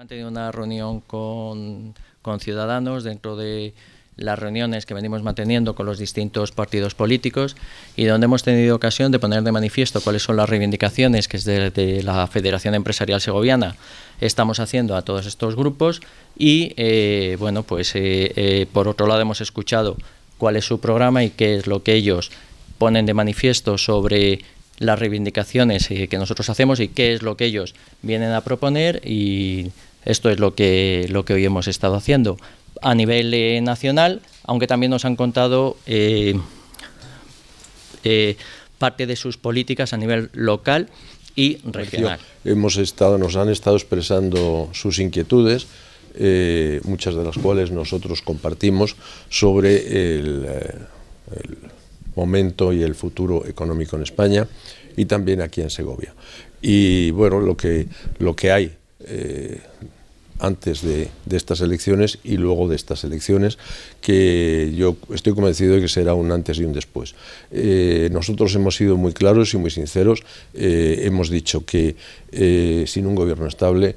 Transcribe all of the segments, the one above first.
Han tenido una reunión con, ciudadanos dentro de las reuniones que venimos manteniendo con los distintos partidos políticos y donde hemos tenido ocasión de poner de manifiesto cuáles son las reivindicaciones que desde la Federación Empresarial Segoviana estamos haciendo a todos estos grupos y eh, bueno pues eh, eh, por otro lado hemos escuchado cuál es su programa y qué es lo que ellos ponen de manifiesto sobre las reivindicaciones que nosotros hacemos y qué es lo que ellos vienen a proponer y esto es lo que, lo que hoy hemos estado haciendo. A nivel eh, nacional, aunque también nos han contado eh, eh, parte de sus políticas a nivel local y regional. Hemos estado, nos han estado expresando sus inquietudes, muchas de las cuales nosotros compartimos sobre el, el momento y el futuro económico en España y también aquí en Segovia. Y bueno, lo que, lo que hay eh, antes de, estas elecciones y luego de estas elecciones, que yo estoy convencido de que será un antes y un después. Eh, nosotros hemos sido muy claros y muy sinceros, eh, hemos dicho que sin un gobierno estable,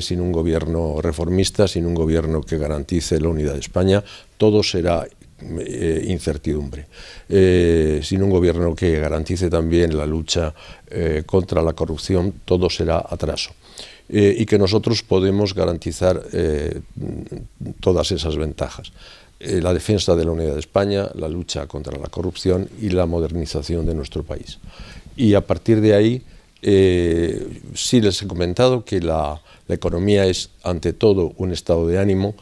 sin un gobierno reformista, sin un gobierno que garantice la unidad de España, todo será eh, incertidumbre, eh, sin un gobierno que garantice también la lucha eh, contra la corrupción, todo será atraso. y que nosotros podemos garantizar todas esas ventajas la defensa de la unidad de España, la lucha contra la corrupción y la modernización de nuestro país. Y a partir de ahí, sí les he comentado que la, la economía es ante todo un estado de ánimo,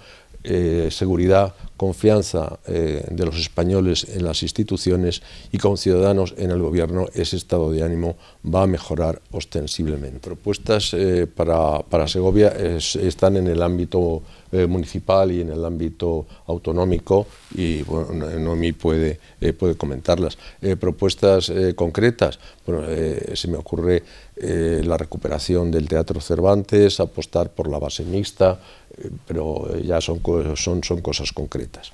eh, seguridad, confianza eh, de los españoles en las instituciones y con ciudadanos en el gobierno, ese estado de ánimo va a mejorar ostensiblemente. Propuestas eh, para, Segovia están en el ámbito municipal y en el ámbito autonómico y bueno, me puede, puede comentarlas. propuestas concretas, se me ocurre la recuperación del Teatro Cervantes, apostar por la base mixta, pero ya son, son cosas concretas.